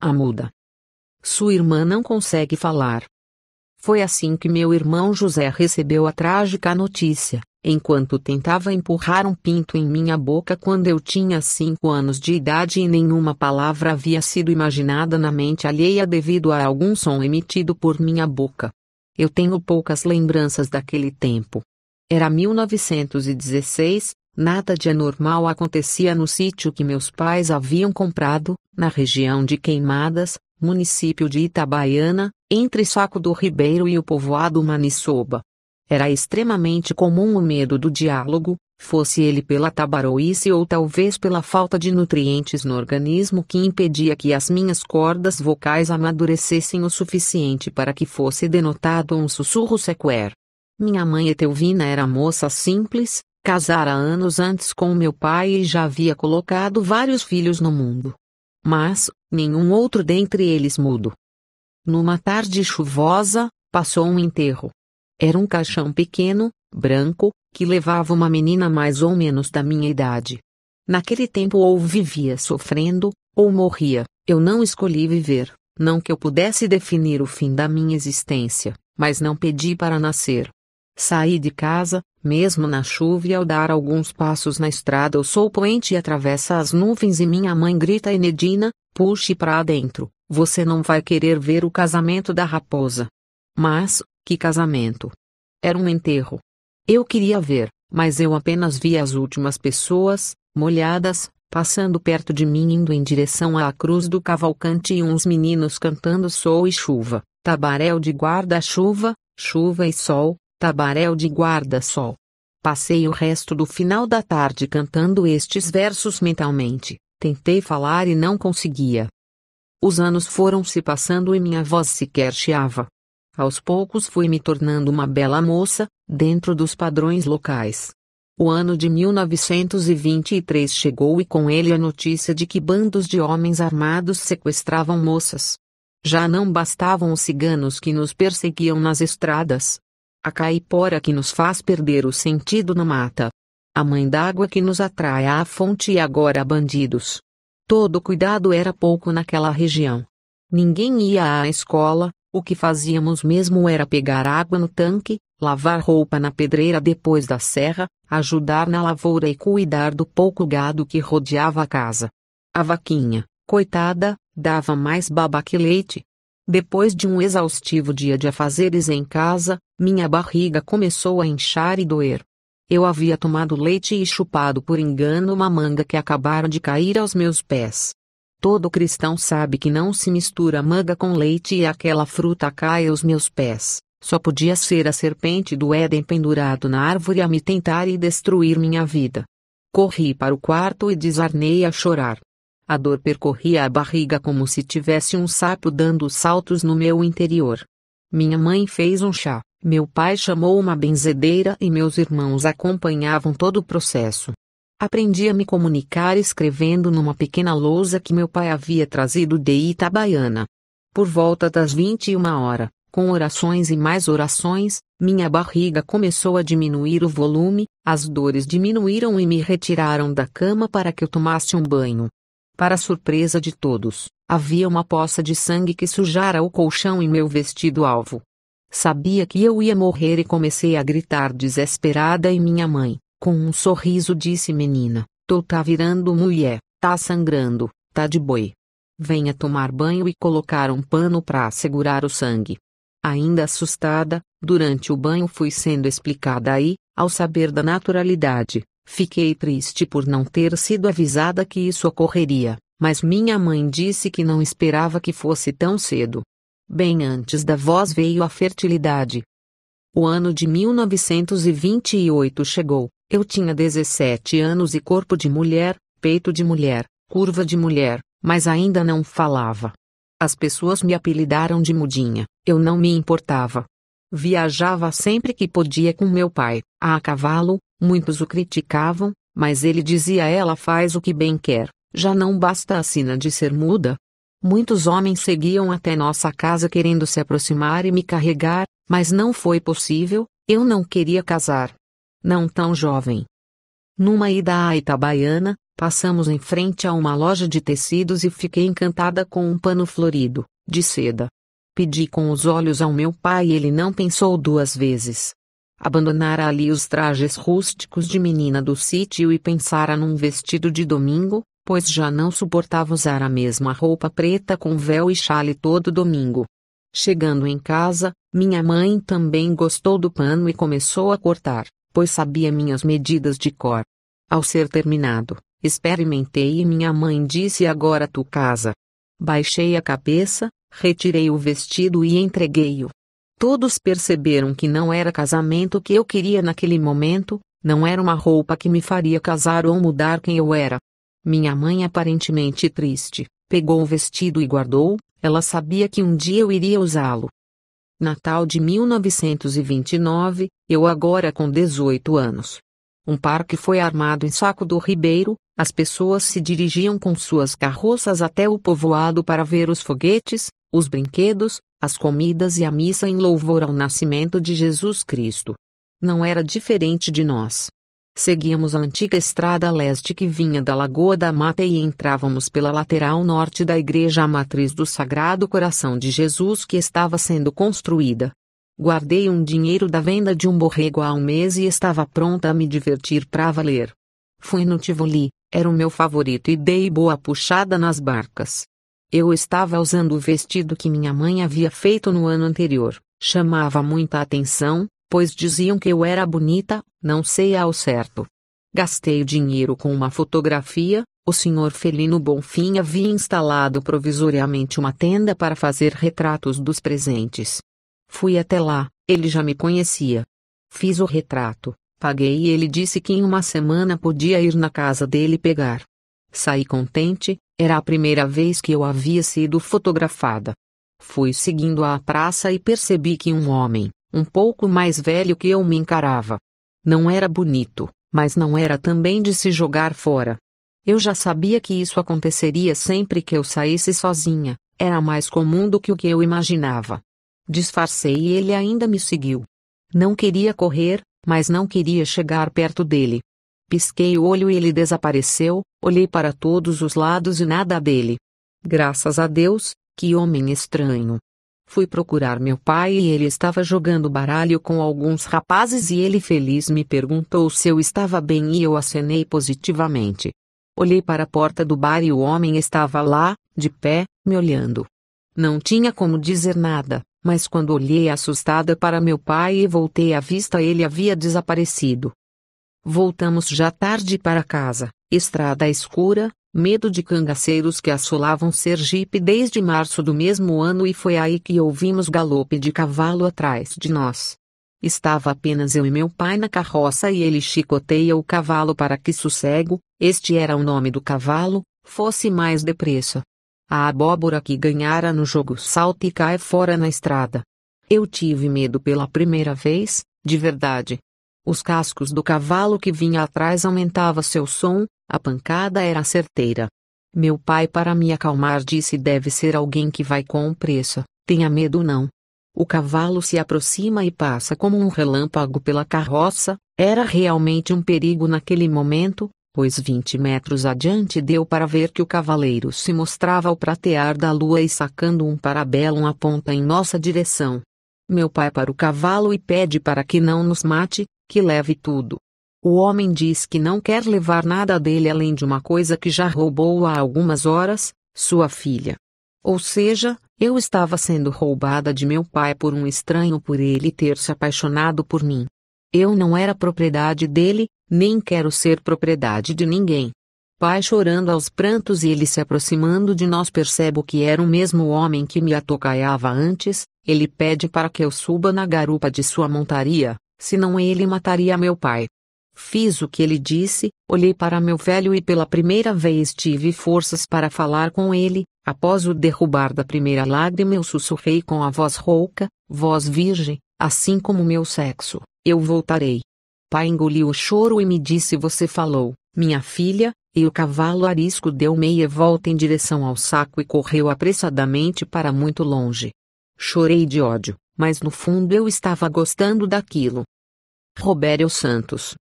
A muda. Sua irmã não consegue falar. Foi assim que meu irmão José recebeu a trágica notícia, enquanto tentava empurrar um pinto em minha boca quando eu tinha cinco anos de idade e nenhuma palavra havia sido imaginada na mente alheia devido a algum som emitido por minha boca. Eu tenho poucas lembranças daquele tempo. Era 1916, Nada de anormal acontecia no sítio que meus pais haviam comprado, na região de Queimadas, município de Itabaiana, entre Saco do Ribeiro e o povoado Maniçoba. Era extremamente comum o medo do diálogo, fosse ele pela tabaroice ou talvez pela falta de nutrientes no organismo que impedia que as minhas cordas vocais amadurecessem o suficiente para que fosse denotado um sussurro sequer. Minha mãe Etelvina era moça simples, Casara anos antes com meu pai e já havia colocado vários filhos no mundo. Mas, nenhum outro dentre eles mudo. Numa tarde chuvosa, passou um enterro. Era um caixão pequeno, branco, que levava uma menina mais ou menos da minha idade. Naquele tempo ou vivia sofrendo, ou morria, eu não escolhi viver, não que eu pudesse definir o fim da minha existência, mas não pedi para nascer. Saí de casa, mesmo na chuva e ao dar alguns passos na estrada o sol poente atravessa as nuvens e minha mãe grita Enedina, puxe para dentro, você não vai querer ver o casamento da raposa. Mas, que casamento? Era um enterro. Eu queria ver, mas eu apenas vi as últimas pessoas, molhadas, passando perto de mim indo em direção à cruz do Cavalcante e uns meninos cantando sol e chuva, tabaréu de guarda-chuva, chuva e sol, Tabaréu de Guarda-Sol. Passei o resto do final da tarde cantando estes versos mentalmente, tentei falar e não conseguia. Os anos foram se passando e minha voz sequer chiava. Aos poucos fui me tornando uma bela moça, dentro dos padrões locais. O ano de 1923 chegou e com ele a notícia de que bandos de homens armados sequestravam moças. Já não bastavam os ciganos que nos perseguiam nas estradas, a caipora que nos faz perder o sentido na mata. A mãe d'água que nos atrai à fonte e agora a bandidos. Todo cuidado era pouco naquela região. Ninguém ia à escola, o que fazíamos mesmo era pegar água no tanque, lavar roupa na pedreira depois da serra, ajudar na lavoura e cuidar do pouco gado que rodeava a casa. A vaquinha, coitada, dava mais baba que leite, depois de um exaustivo dia de afazeres em casa, minha barriga começou a inchar e doer. Eu havia tomado leite e chupado por engano uma manga que acabara de cair aos meus pés. Todo cristão sabe que não se mistura manga com leite e aquela fruta cai aos meus pés. Só podia ser a serpente do Éden pendurado na árvore a me tentar e destruir minha vida. Corri para o quarto e desarnei a chorar. A dor percorria a barriga como se tivesse um sapo dando saltos no meu interior. Minha mãe fez um chá, meu pai chamou uma benzedeira e meus irmãos acompanhavam todo o processo. Aprendi a me comunicar escrevendo numa pequena lousa que meu pai havia trazido de Itabaiana. Por volta das 21 horas, com orações e mais orações, minha barriga começou a diminuir o volume, as dores diminuíram e me retiraram da cama para que eu tomasse um banho. Para surpresa de todos, havia uma poça de sangue que sujara o colchão e meu vestido alvo. Sabia que eu ia morrer e comecei a gritar desesperada e minha mãe, com um sorriso disse menina, tu tá virando mulher, tá sangrando, tá de boi. Venha tomar banho e colocar um pano para segurar o sangue. Ainda assustada, durante o banho fui sendo explicada aí, ao saber da naturalidade, Fiquei triste por não ter sido avisada que isso ocorreria, mas minha mãe disse que não esperava que fosse tão cedo. Bem antes da voz veio a fertilidade. O ano de 1928 chegou, eu tinha 17 anos e corpo de mulher, peito de mulher, curva de mulher, mas ainda não falava. As pessoas me apelidaram de mudinha, eu não me importava, Viajava sempre que podia com meu pai, a cavalo, muitos o criticavam, mas ele dizia ela faz o que bem quer, já não basta a sina de ser muda. Muitos homens seguiam até nossa casa querendo se aproximar e me carregar, mas não foi possível, eu não queria casar. Não tão jovem. Numa ida à Itabaiana, passamos em frente a uma loja de tecidos e fiquei encantada com um pano florido, de seda, Pedi com os olhos ao meu pai e ele não pensou duas vezes. Abandonara ali os trajes rústicos de menina do sítio e pensara num vestido de domingo, pois já não suportava usar a mesma roupa preta com véu e chale todo domingo. Chegando em casa, minha mãe também gostou do pano e começou a cortar, pois sabia minhas medidas de cor. Ao ser terminado, experimentei e minha mãe disse: Agora tu casa. Baixei a cabeça, Retirei o vestido e entreguei-o. Todos perceberam que não era casamento que eu queria naquele momento, não era uma roupa que me faria casar ou mudar quem eu era. Minha mãe, aparentemente triste, pegou o vestido e guardou, ela sabia que um dia eu iria usá-lo. Natal de 1929, eu agora com 18 anos. Um parque foi armado em Saco do Ribeiro, as pessoas se dirigiam com suas carroças até o povoado para ver os foguetes, os brinquedos, as comidas e a missa em louvor ao nascimento de Jesus Cristo. Não era diferente de nós. Seguíamos a antiga estrada leste que vinha da Lagoa da Mata e entrávamos pela lateral norte da igreja matriz do Sagrado Coração de Jesus que estava sendo construída. Guardei um dinheiro da venda de um borrego há um mês e estava pronta a me divertir para valer. Fui no Tivoli, era o meu favorito e dei boa puxada nas barcas. Eu estava usando o vestido que minha mãe havia feito no ano anterior. Chamava muita atenção, pois diziam que eu era bonita, não sei ao certo. Gastei o dinheiro com uma fotografia. O senhor Felino Bonfim havia instalado provisoriamente uma tenda para fazer retratos dos presentes. Fui até lá, ele já me conhecia. Fiz o retrato, paguei e ele disse que em uma semana podia ir na casa dele pegar. Saí contente, era a primeira vez que eu havia sido fotografada. Fui seguindo a praça e percebi que um homem, um pouco mais velho que eu me encarava. Não era bonito, mas não era também de se jogar fora. Eu já sabia que isso aconteceria sempre que eu saísse sozinha, era mais comum do que o que eu imaginava. Disfarcei e ele ainda me seguiu. Não queria correr, mas não queria chegar perto dele. Pisquei o olho e ele desapareceu, olhei para todos os lados e nada dele. Graças a Deus, que homem estranho. Fui procurar meu pai e ele estava jogando baralho com alguns rapazes e ele feliz me perguntou se eu estava bem e eu acenei positivamente. Olhei para a porta do bar e o homem estava lá, de pé, me olhando. Não tinha como dizer nada, mas quando olhei assustada para meu pai e voltei a vista ele havia desaparecido. Voltamos já tarde para casa, estrada escura, medo de cangaceiros que assolavam Sergipe desde março do mesmo ano e foi aí que ouvimos galope de cavalo atrás de nós. Estava apenas eu e meu pai na carroça e ele chicoteia o cavalo para que sossego, este era o nome do cavalo, fosse mais depressa. A abóbora que ganhara no jogo salta e cai fora na estrada. Eu tive medo pela primeira vez, de verdade. Os cascos do cavalo que vinha atrás aumentava seu som, a pancada era certeira. Meu pai para me acalmar disse deve ser alguém que vai com pressa, tenha medo não. O cavalo se aproxima e passa como um relâmpago pela carroça, era realmente um perigo naquele momento, pois vinte metros adiante deu para ver que o cavaleiro se mostrava ao pratear da lua e sacando um parabellum aponta em nossa direção. Meu pai para o cavalo e pede para que não nos mate, que leve tudo. O homem diz que não quer levar nada dele além de uma coisa que já roubou há algumas horas, sua filha. Ou seja, eu estava sendo roubada de meu pai por um estranho por ele ter se apaixonado por mim. Eu não era propriedade dele, nem quero ser propriedade de ninguém. Pai chorando aos prantos e ele se aproximando de nós percebo que era o mesmo homem que me atocaiava antes, ele pede para que eu suba na garupa de sua montaria, senão ele mataria meu pai. Fiz o que ele disse, olhei para meu velho e pela primeira vez tive forças para falar com ele. Após o derrubar da primeira lágrima, eu sussurrei com a voz rouca, voz virgem, assim como meu sexo: Eu voltarei. Pai engoliu o choro e me disse: Você falou, minha filha. E o cavalo arisco deu meia volta em direção ao saco e correu apressadamente para muito longe. Chorei de ódio mas no fundo eu estava gostando daquilo. Robério Santos